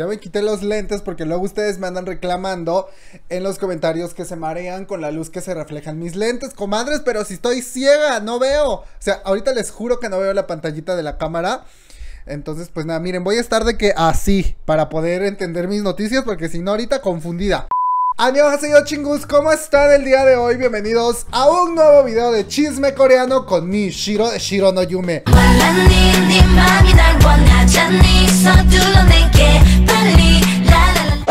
Ya me quité los lentes porque luego ustedes me andan reclamando en los comentarios que se marean con la luz que se reflejan mis lentes, comadres, pero si estoy ciega, no veo. O sea, ahorita les juro que no veo la pantallita de la cámara. Entonces, pues nada, miren, voy a estar de que así para poder entender mis noticias porque si no ahorita confundida. ¡Adiós, señor chingus, ¿cómo están el día de hoy? Bienvenidos a un nuevo video de chisme coreano con mi Shiro de eh, Shiro no Yume.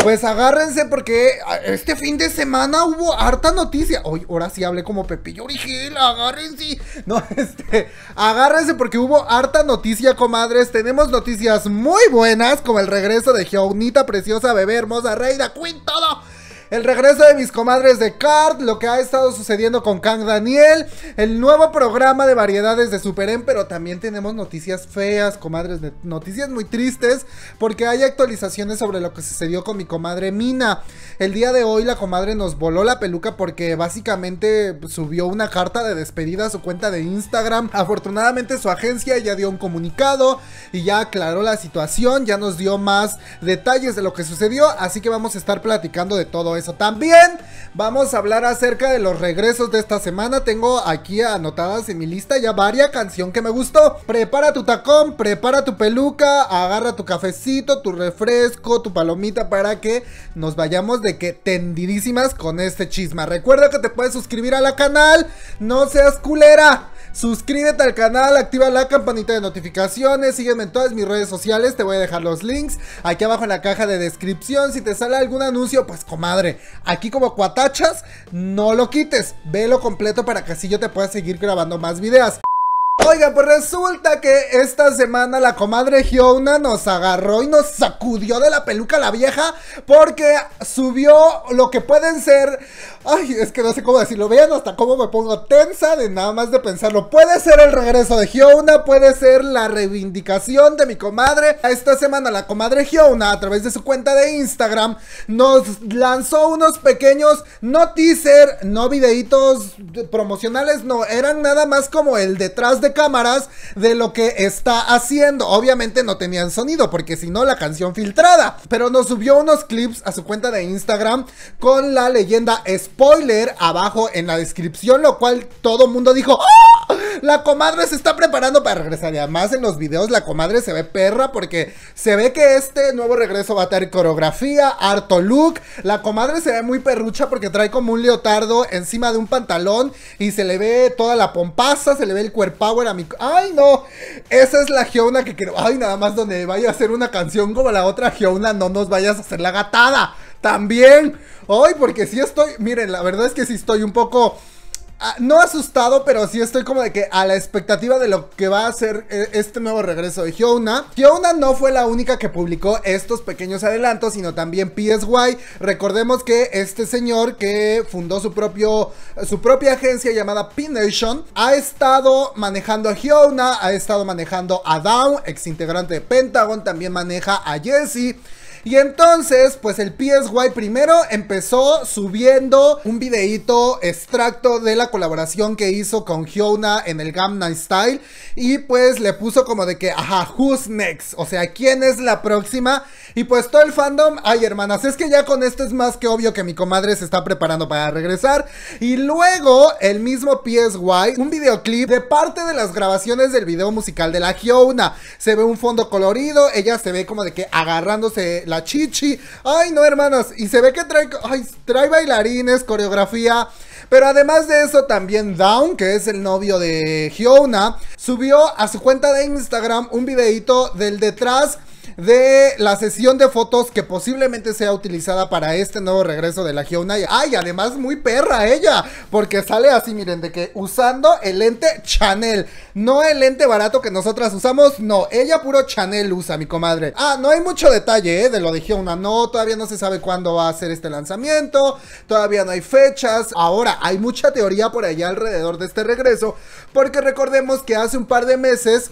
Pues agárrense porque ah, este fin de semana hubo harta noticia. Hoy, ahora sí hablé como Pepillo Origel, agárrense. No, este, agárrense porque hubo harta noticia, comadres. Tenemos noticias muy buenas, como el regreso de Jaunita, preciosa, bebé, hermosa, reina, queen, todo el regreso de mis comadres de Card, lo que ha estado sucediendo con Kang Daniel, el nuevo programa de variedades de Superem, pero también tenemos noticias feas, comadres, de, noticias muy tristes, porque hay actualizaciones sobre lo que sucedió con mi comadre Mina. El día de hoy la comadre nos voló la peluca porque básicamente subió una carta de despedida a su cuenta de Instagram. Afortunadamente su agencia ya dio un comunicado y ya aclaró la situación, ya nos dio más detalles de lo que sucedió, así que vamos a estar platicando de todo también vamos a hablar acerca de los regresos de esta semana. Tengo aquí anotadas en mi lista ya varias canción que me gustó. Prepara tu tacón, prepara tu peluca, agarra tu cafecito, tu refresco, tu palomita para que nos vayamos de que tendidísimas con este chisma. Recuerda que te puedes suscribir a la canal. No seas culera. Suscríbete al canal, activa la campanita de notificaciones, sígueme en todas mis redes sociales, te voy a dejar los links aquí abajo en la caja de descripción. Si te sale algún anuncio, pues comadre, aquí como cuatachas, no lo quites, velo completo para que así yo te pueda seguir grabando más videos. Oiga, pues resulta que esta semana la comadre Giona nos agarró y nos sacudió de la peluca la vieja porque subió lo que pueden ser. Ay, es que no sé cómo decirlo. Vean hasta cómo me pongo tensa de nada más de pensarlo. Puede ser el regreso de Giona, puede ser la reivindicación de mi comadre. Esta semana la comadre Giona, a través de su cuenta de Instagram, nos lanzó unos pequeños no teaser, no videitos promocionales, no, eran nada más como el detrás de cámaras de lo que está haciendo. Obviamente no tenían sonido, porque si no, la canción filtrada. Pero nos subió unos clips a su cuenta de Instagram con la leyenda spoiler abajo en la descripción, lo cual todo mundo dijo. ¡Ah! La comadre se está preparando para regresar. Y además en los videos la comadre se ve perra porque se ve que este nuevo regreso va a tener coreografía, harto look. La comadre se ve muy perrucha porque trae como un leotardo encima de un pantalón y se le ve toda la pompaza, se le ve el cuerpo a mi... ¡Ay, no! Esa es la geona que quiero... ¡Ay, nada más donde vaya a hacer una canción como la otra geona, no nos vayas a hacer la gatada! También, Ay, porque si sí estoy, miren, la verdad es que Si estoy un poco no asustado, pero sí estoy como de que a la expectativa de lo que va a ser eh, este nuevo regreso de Hyuna. Hyuna no fue la única que publicó estos pequeños adelantos, sino también PSY. Recordemos que este señor que fundó su, propio, su propia agencia llamada P-Nation ha estado manejando a Hyuna, ha estado manejando a Down, ex integrante de Pentagon, también maneja a Jesse. Y entonces, pues el PSY primero empezó subiendo un videíto extracto de la colaboración que hizo con Hyuna en el Gamma Style. Y pues le puso como de que, ajá, who's next? O sea, ¿quién es la próxima? Y pues todo el fandom, ay hermanas, es que ya con esto es más que obvio que mi comadre se está preparando para regresar. Y luego el mismo PSY, un videoclip de parte de las grabaciones del video musical de la Hyuna. Se ve un fondo colorido, ella se ve como de que agarrándose la chichi. Ay, no, hermanos. Y se ve que trae, trae bailarines, coreografía. Pero además de eso, también Down, que es el novio de Hyuna, subió a su cuenta de Instagram un videito del detrás de la sesión de fotos que posiblemente sea utilizada para este nuevo regreso de la Hyunai. Ay, además muy perra ella, porque sale así, miren, de que usando el lente Chanel, no el lente barato que nosotras usamos, no, ella puro Chanel usa, mi comadre. Ah, no hay mucho detalle, ¿eh? De lo de Hyuna, no, todavía no se sabe cuándo va a ser este lanzamiento, todavía no hay fechas. Ahora, hay mucha teoría por allá alrededor de este regreso, porque recordemos que hace un par de meses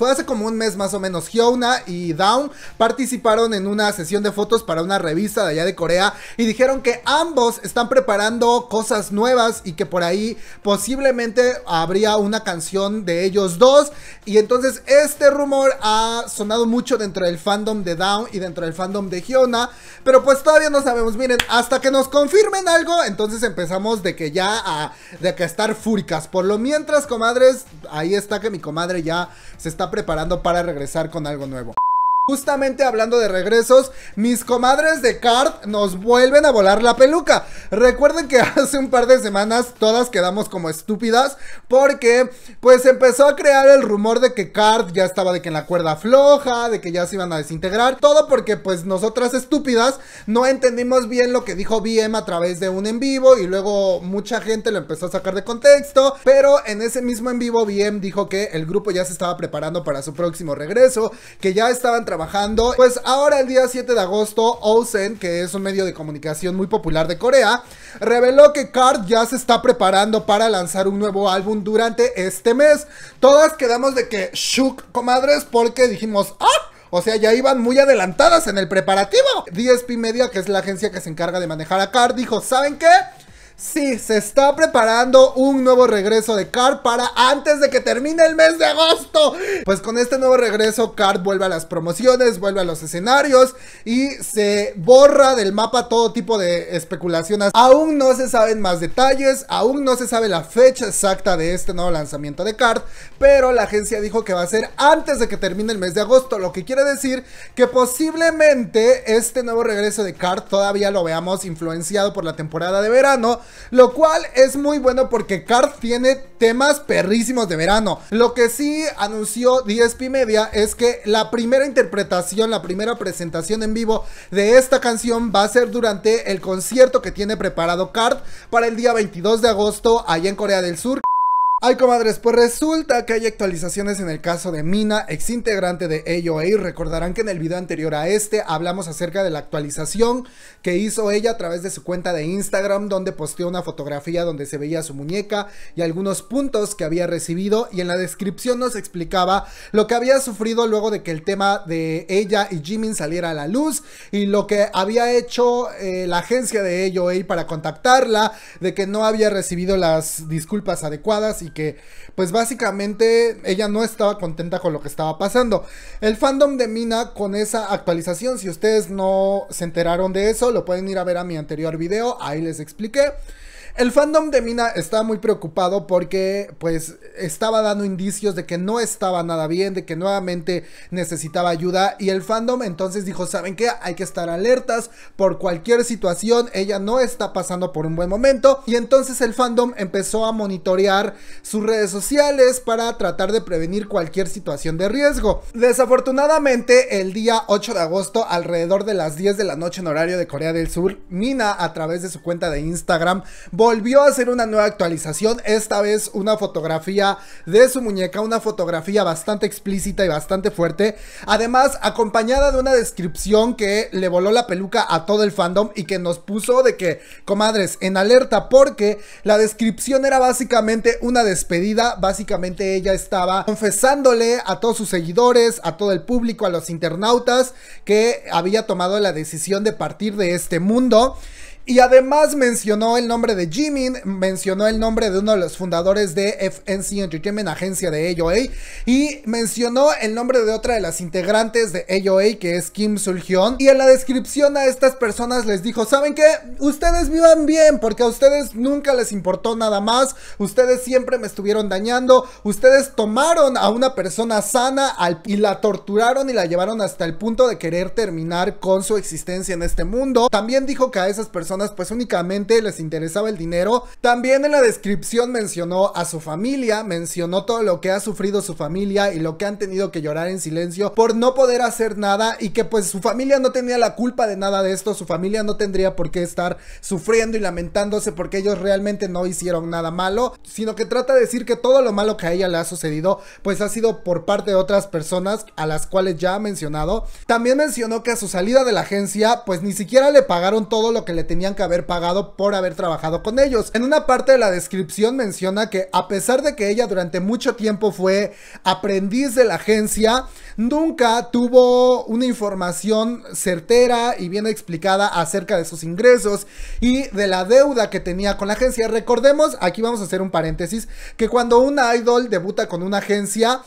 fue hace como un mes más o menos. Hyuna y Down participaron en una sesión de fotos para una revista de allá de Corea y dijeron que ambos están preparando cosas nuevas y que por ahí posiblemente habría una canción de ellos dos. Y entonces este rumor ha sonado mucho dentro del fandom de Down y dentro del fandom de Hyuna, pero pues todavía no sabemos. Miren, hasta que nos confirmen algo, entonces empezamos de que ya a de que estar furcas. Por lo mientras, comadres, ahí está que mi comadre ya se está preparando para regresar con algo nuevo. Justamente hablando de regresos, mis comadres de Card nos vuelven a volar la peluca. Recuerden que hace un par de semanas todas quedamos como estúpidas porque pues empezó a crear el rumor de que Card ya estaba de que en la cuerda floja, de que ya se iban a desintegrar, todo porque pues nosotras estúpidas no entendimos bien lo que dijo BM a través de un en vivo y luego mucha gente lo empezó a sacar de contexto, pero en ese mismo en vivo BM dijo que el grupo ya se estaba preparando para su próximo regreso, que ya estaban pues ahora el día 7 de agosto, Osen, que es un medio de comunicación muy popular de Corea, reveló que Card ya se está preparando para lanzar un nuevo álbum durante este mes. Todas quedamos de que shook, comadres, porque dijimos, ¡ah! O sea, ya iban muy adelantadas en el preparativo. DSP Media, que es la agencia que se encarga de manejar a Card, dijo, ¿saben qué? Sí, se está preparando un nuevo regreso de Card para antes de que termine el mes de agosto. Pues con este nuevo regreso, Card vuelve a las promociones, vuelve a los escenarios y se borra del mapa todo tipo de especulaciones. Aún no se saben más detalles, aún no se sabe la fecha exacta de este nuevo lanzamiento de Card, pero la agencia dijo que va a ser antes de que termine el mes de agosto, lo que quiere decir que posiblemente este nuevo regreso de Card todavía lo veamos influenciado por la temporada de verano lo cual es muy bueno porque Card tiene temas perrísimos de verano. Lo que sí anunció DSP Media es que la primera interpretación, la primera presentación en vivo de esta canción va a ser durante el concierto que tiene preparado Card para el día 22 de agosto allá en Corea del Sur. Ay, comadres, pues resulta que hay actualizaciones en el caso de Mina, ex integrante de AOA. Recordarán que en el video anterior a este hablamos acerca de la actualización que hizo ella a través de su cuenta de Instagram, donde posteó una fotografía donde se veía su muñeca y algunos puntos que había recibido. Y en la descripción nos explicaba lo que había sufrido luego de que el tema de ella y Jimin saliera a la luz y lo que había hecho eh, la agencia de AOA para contactarla, de que no había recibido las disculpas adecuadas y que pues básicamente ella no estaba contenta con lo que estaba pasando. El fandom de Mina con esa actualización, si ustedes no se enteraron de eso, lo pueden ir a ver a mi anterior video, ahí les expliqué. El fandom de Mina estaba muy preocupado porque pues estaba dando indicios de que no estaba nada bien, de que nuevamente necesitaba ayuda y el fandom entonces dijo, ¿saben qué? Hay que estar alertas por cualquier situación, ella no está pasando por un buen momento y entonces el fandom empezó a monitorear sus redes sociales para tratar de prevenir cualquier situación de riesgo. Desafortunadamente el día 8 de agosto alrededor de las 10 de la noche en horario de Corea del Sur, Mina a través de su cuenta de Instagram volvió a hacer una nueva actualización, esta vez una fotografía de su muñeca, una fotografía bastante explícita y bastante fuerte, además acompañada de una descripción que le voló la peluca a todo el fandom y que nos puso de que, comadres, en alerta porque la descripción era básicamente una despedida, básicamente ella estaba confesándole a todos sus seguidores, a todo el público, a los internautas que había tomado la decisión de partir de este mundo. Y además mencionó el nombre de Jimin, mencionó el nombre de uno de los fundadores de FNC Entertainment, agencia de AOA, y mencionó el nombre de otra de las integrantes de AOA, que es Kim Sulgion. Y en la descripción a estas personas les dijo, ¿saben qué? Ustedes vivan bien, porque a ustedes nunca les importó nada más, ustedes siempre me estuvieron dañando, ustedes tomaron a una persona sana y la torturaron y la llevaron hasta el punto de querer terminar con su existencia en este mundo. También dijo que a esas personas pues únicamente les interesaba el dinero. También en la descripción mencionó a su familia, mencionó todo lo que ha sufrido su familia y lo que han tenido que llorar en silencio por no poder hacer nada y que pues su familia no tenía la culpa de nada de esto, su familia no tendría por qué estar sufriendo y lamentándose porque ellos realmente no hicieron nada malo, sino que trata de decir que todo lo malo que a ella le ha sucedido pues ha sido por parte de otras personas a las cuales ya ha mencionado. También mencionó que a su salida de la agencia pues ni siquiera le pagaron todo lo que le tenían que haber pagado por haber trabajado con ellos. En una parte de la descripción menciona que a pesar de que ella durante mucho tiempo fue aprendiz de la agencia, nunca tuvo una información certera y bien explicada acerca de sus ingresos y de la deuda que tenía con la agencia. Recordemos, aquí vamos a hacer un paréntesis, que cuando una idol debuta con una agencia,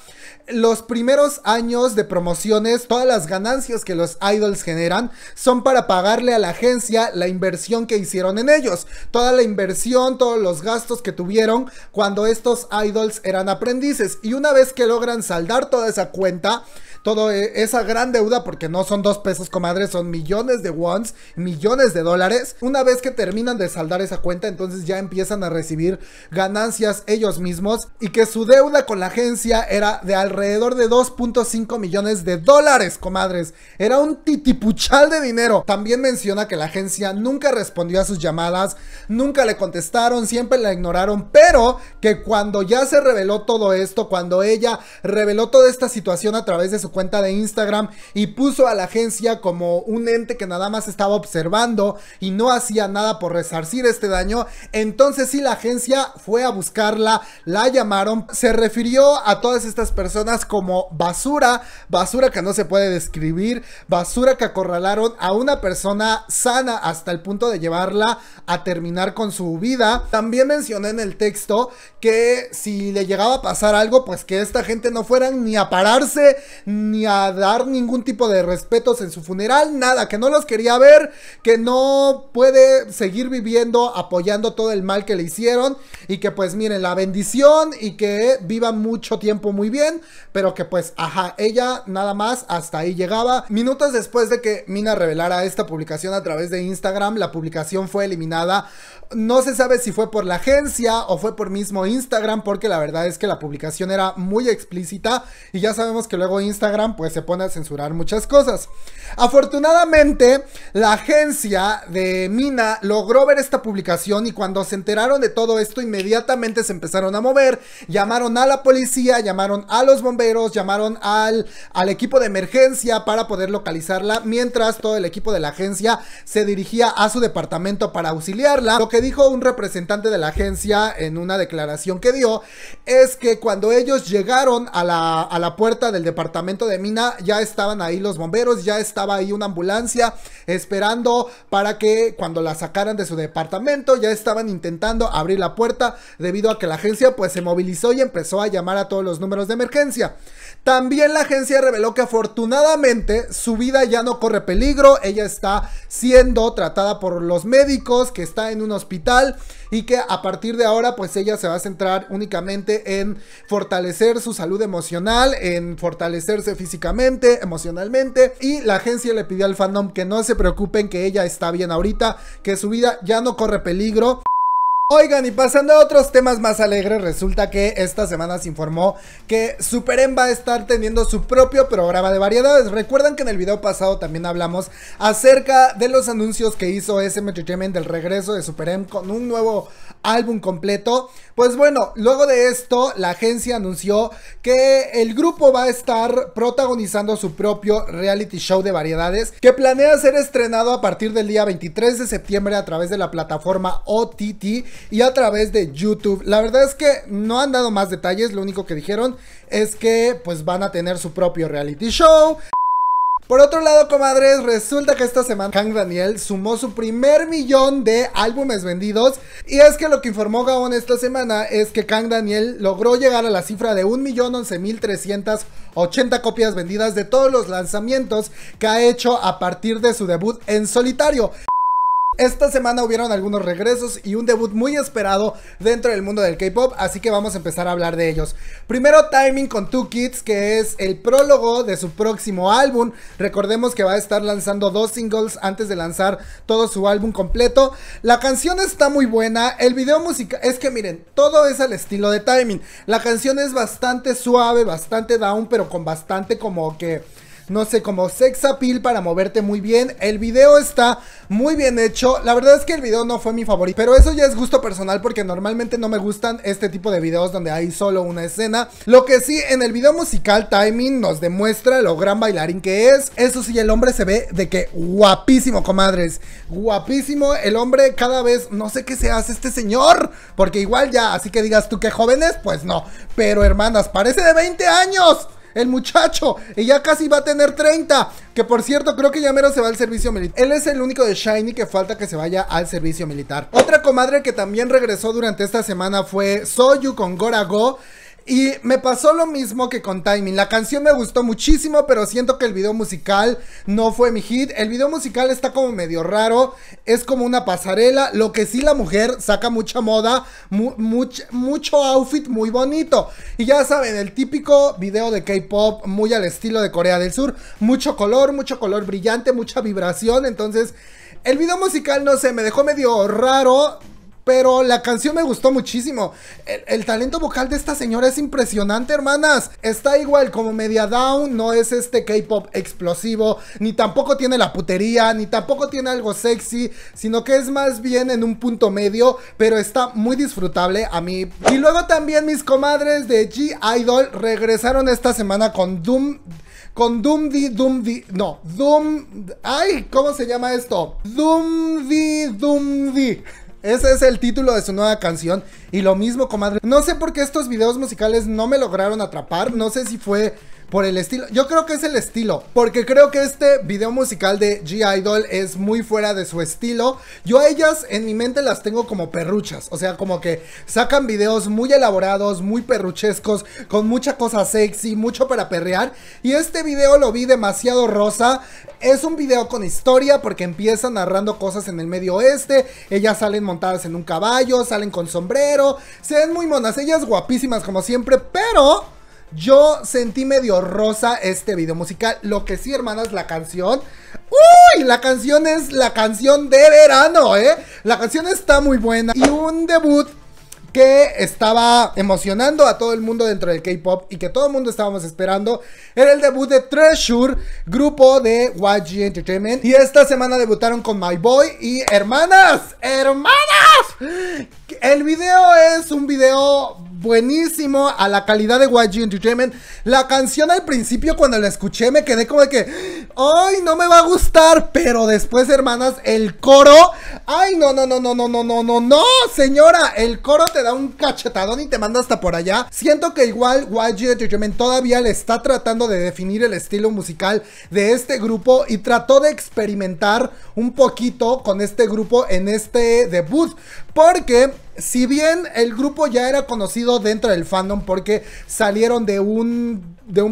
los primeros años de promociones, todas las ganancias que los idols generan son para pagarle a la agencia la inversión que hicieron en ellos. Toda la inversión, todos los gastos que tuvieron cuando estos idols eran aprendices. Y una vez que logran saldar toda esa cuenta, toda e, esa gran deuda, porque no son dos pesos, comadres, son millones de wons, millones de dólares. Una vez que terminan de saldar esa cuenta, entonces ya empiezan a recibir ganancias ellos mismos y que su deuda con la agencia era de alrededor alrededor de 2.5 millones de dólares, comadres. Era un titipuchal de dinero. También menciona que la agencia nunca respondió a sus llamadas, nunca le contestaron, siempre la ignoraron, pero que cuando ya se reveló todo esto, cuando ella reveló toda esta situación a través de su cuenta de Instagram y puso a la agencia como un ente que nada más estaba observando y no hacía nada por resarcir este daño, entonces sí la agencia fue a buscarla, la llamaron, se refirió a todas estas personas como basura, basura que no se puede describir, basura que acorralaron a una persona sana hasta el punto de llevarla a terminar con su vida. También mencioné en el texto que si le llegaba a pasar algo, pues que esta gente no fueran ni a pararse, ni a dar ningún tipo de respetos en su funeral, nada, que no los quería ver, que no puede seguir viviendo apoyando todo el mal que le hicieron y que pues miren la bendición y que viva mucho tiempo muy bien, pero que pues, ajá, ella nada más hasta ahí llegaba. Minutos después de que Mina revelara esta publicación a través de Instagram, la publicación fue eliminada. No se sabe si fue por la agencia o fue por mismo Instagram, porque la verdad es que la publicación era muy explícita y ya sabemos que luego Instagram pues se pone a censurar muchas cosas. Afortunadamente, la agencia de Mina logró ver esta publicación y cuando se enteraron de todo esto, inmediatamente se empezaron a mover, llamaron a la policía, llamaron a los bomberos llamaron al, al equipo de emergencia para poder localizarla, mientras todo el equipo de la agencia se dirigía a su departamento para auxiliarla. Lo que dijo un representante de la agencia en una declaración que dio es que cuando ellos llegaron a la, a la puerta del departamento de Mina, ya estaban ahí los bomberos, ya estaba ahí una ambulancia esperando para que cuando la sacaran de su departamento, ya estaban intentando abrir la puerta debido a que la agencia pues se movilizó y empezó a llamar a todos los números de emergencia. También la agencia reveló que afortunadamente su vida ya no corre peligro, ella está siendo tratada por los médicos, que está en un hospital y que a partir de ahora pues ella se va a centrar únicamente en fortalecer su salud emocional, en fortalecerse físicamente, emocionalmente y la agencia le pidió al fandom que no se preocupen que ella está bien ahorita, que su vida ya no corre peligro. Oigan, y pasando a otros temas más alegres, resulta que esta semana se informó que Superem va a estar teniendo su propio programa de variedades. Recuerdan que en el video pasado también hablamos acerca de los anuncios que hizo SM Entertainment del regreso de Superem con un nuevo álbum completo. Pues bueno, luego de esto, la agencia anunció que el grupo va a estar protagonizando su propio reality show de variedades que planea ser estrenado a partir del día 23 de septiembre a través de la plataforma OTT y a través de YouTube. La verdad es que no han dado más detalles, lo único que dijeron es que pues van a tener su propio reality show. Por otro lado, comadres, resulta que esta semana Kang Daniel sumó su primer millón de álbumes vendidos. Y es que lo que informó Gaon esta semana es que Kang Daniel logró llegar a la cifra de 1.011.380 copias vendidas de todos los lanzamientos que ha hecho a partir de su debut en solitario. Esta semana hubieron algunos regresos y un debut muy esperado dentro del mundo del K-pop, así que vamos a empezar a hablar de ellos. Primero, Timing con Two Kids, que es el prólogo de su próximo álbum. Recordemos que va a estar lanzando dos singles antes de lanzar todo su álbum completo. La canción está muy buena, el video musical. Es que miren, todo es al estilo de Timing. La canción es bastante suave, bastante down, pero con bastante como que no sé, cómo sex appeal para moverte muy bien. El video está muy bien hecho. La verdad es que el video no fue mi favorito, pero eso ya es gusto personal porque normalmente no me gustan este tipo de videos donde hay solo una escena. Lo que sí, en el video musical Timing nos demuestra lo gran bailarín que es. Eso sí, el hombre se ve de que guapísimo, comadres. Guapísimo, el hombre cada vez, no sé qué se hace este señor, porque igual ya, así que digas tú que jóvenes, pues no. Pero hermanas, parece de 20 años el muchacho, y ya casi va a tener 30. Que por cierto, creo que ya mero se va al servicio militar. Él es el único de Shiny que falta que se vaya al servicio militar. Otra comadre que también regresó durante esta semana fue Soyu con Gorago. -Go. Y me pasó lo mismo que con Timing. La canción me gustó muchísimo, pero siento que el video musical no fue mi hit. El video musical está como medio raro. Es como una pasarela. Lo que sí la mujer saca mucha moda, mucho outfit muy bonito. Y ya saben, el típico video de K-Pop muy al estilo de Corea del Sur. Mucho color, mucho color brillante, mucha vibración. Entonces... El video musical, no sé, me dejó medio raro. Pero la canción me gustó muchísimo. El, talento vocal de esta señora es impresionante, hermanas. Está igual como media down, no es este K-pop explosivo, ni tampoco tiene la putería, ni tampoco tiene algo sexy, sino que es más bien en un punto medio, pero está muy disfrutable a mí. Y luego también mis comadres de G-Idol regresaron esta semana con Doom con Doom Di Doom Di. No, Doom. Ay, ¿cómo se llama esto? Doom Di Doom D ese es el título de su nueva canción. Y lo mismo, comadre. No sé por qué estos videos musicales no me lograron atrapar. No sé si fue por el estilo. Yo creo que es el estilo. Porque creo que este video musical de G-Idol es muy fuera de su estilo. Yo a ellas en mi mente las tengo como perruchas. O sea, como que sacan videos muy elaborados, muy perruchescos, con mucha cosa sexy, mucho para perrear. Y este video lo vi demasiado rosa. Es un video con historia porque empieza narrando cosas en el medio oeste. Ellas salen montadas en un caballo, salen con sombrero. Se ven muy monas. Ellas guapísimas como siempre, pero... Yo sentí medio rosa este video musical. Lo que sí, hermanas, la canción. ¡Uy! La canción es la canción de verano, ¿eh? La canción está muy buena. Y un debut que estaba emocionando a todo el mundo dentro del K-pop y que todo el mundo estábamos esperando. Era el debut de Treasure, grupo de YG Entertainment. Y esta semana debutaron con My Boy y hermanas, hermanas. El video es un video buenísimo a la calidad de YG Entertainment. La canción al principio cuando la escuché me quedé como de que, ay, no me va a gustar, pero después, hermanas, el coro, ay, no, no, no, no, no, no, no, no, no, señora, el coro te da un cachetadón y te manda hasta por allá. Siento que igual YG Entertainment todavía le está tratando de definir el estilo musical de este grupo y trató de experimentar un poquito con este grupo en este debut. Porque si bien el grupo ya era conocido dentro del fandom porque salieron de un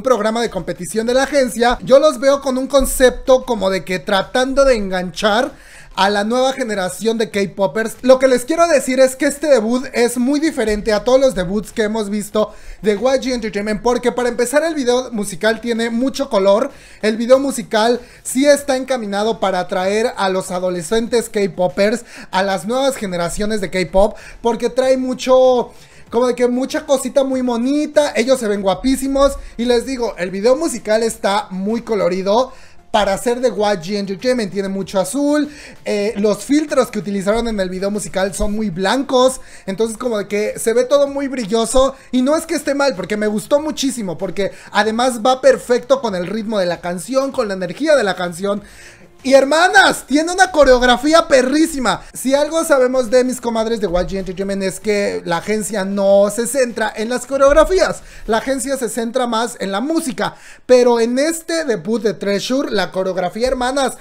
programa de competición de la agencia, yo los veo con un concepto como de que tratando de enganchar a la nueva generación de K-Poppers. Lo que les quiero decir es que este debut es muy diferente a todos los debuts que hemos visto de YG Entertainment, porque para empezar el video musical tiene mucho color, el video musical sí está encaminado para atraer a los adolescentes K-Poppers, a las nuevas generaciones de K-Pop, porque trae mucho como de que mucha cosita muy bonita, ellos se ven guapísimos y les digo, el video musical está muy colorido para hacer de YG Entertainment tiene mucho azul. Eh, los filtros que utilizaron en el video musical son muy blancos. Entonces, como de que se ve todo muy brilloso. Y no es que esté mal, porque me gustó muchísimo. Porque además va perfecto con el ritmo de la canción, con la energía de la canción. Y hermanas, tiene una coreografía perrísima. Si algo sabemos de mis comadres de YG Entertainment es que la agencia no se centra en las coreografías. La agencia se centra más en la música. Pero en este debut de Treasure, la coreografía, hermanas,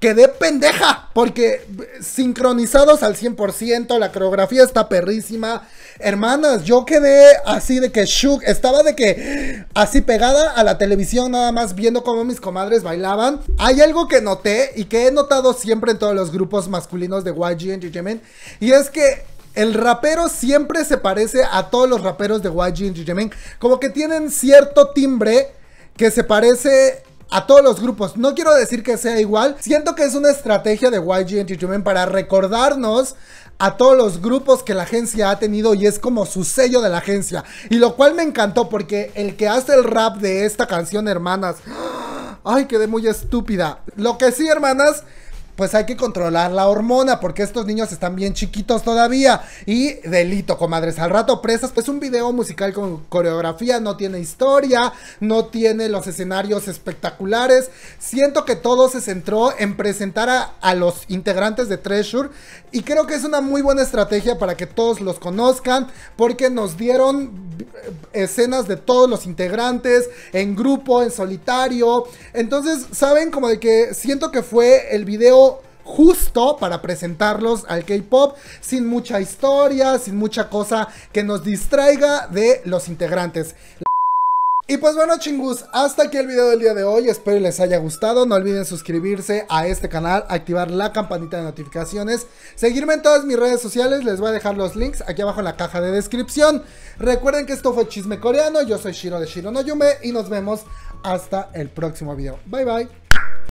quedé pendeja. Porque sincronizados al 100%, la coreografía está perrísima. Hermanas, yo quedé así de que shook. Estaba de que así pegada a la televisión, nada más viendo cómo mis comadres bailaban. Hay algo que noté y que he notado siempre en todos los grupos masculinos de YG Entertainment, y es que el rapero siempre se parece a todos los raperos de YG Entertainment, como que tienen cierto timbre que se parece a todos los grupos. No quiero decir que sea igual, siento que es una estrategia de YG Entertainment para recordarnos a todos los grupos que la agencia ha tenido y es como su sello de la agencia. Y lo cual me encantó porque el que hace el rap de esta canción, hermanas. ¡ah! Ay, quedé muy estúpida. Lo que sí, hermanas, pues hay que controlar la hormona porque estos niños están bien chiquitos todavía. Y delito, comadres, al rato presas, pues un video musical con coreografía, no tiene historia, no tiene los escenarios espectaculares. Siento que todo se centró en presentar a, a los integrantes de Treasure y creo que es una muy buena estrategia para que todos los conozcan porque nos dieron eh, escenas de todos los integrantes en grupo, en solitario. Entonces, saben como de que siento que fue el video justo para presentarlos al K-Pop sin mucha historia, sin mucha cosa que nos distraiga de los integrantes. Y pues bueno chingus, hasta aquí el video del día de hoy, espero les haya gustado, no olviden suscribirse a este canal, activar la campanita de notificaciones, seguirme en todas mis redes sociales, les voy a dejar los links aquí abajo en la caja de descripción. Recuerden que esto fue Chisme Coreano, yo soy Shiro de Shiro no Yume y nos vemos hasta el próximo video. Bye bye.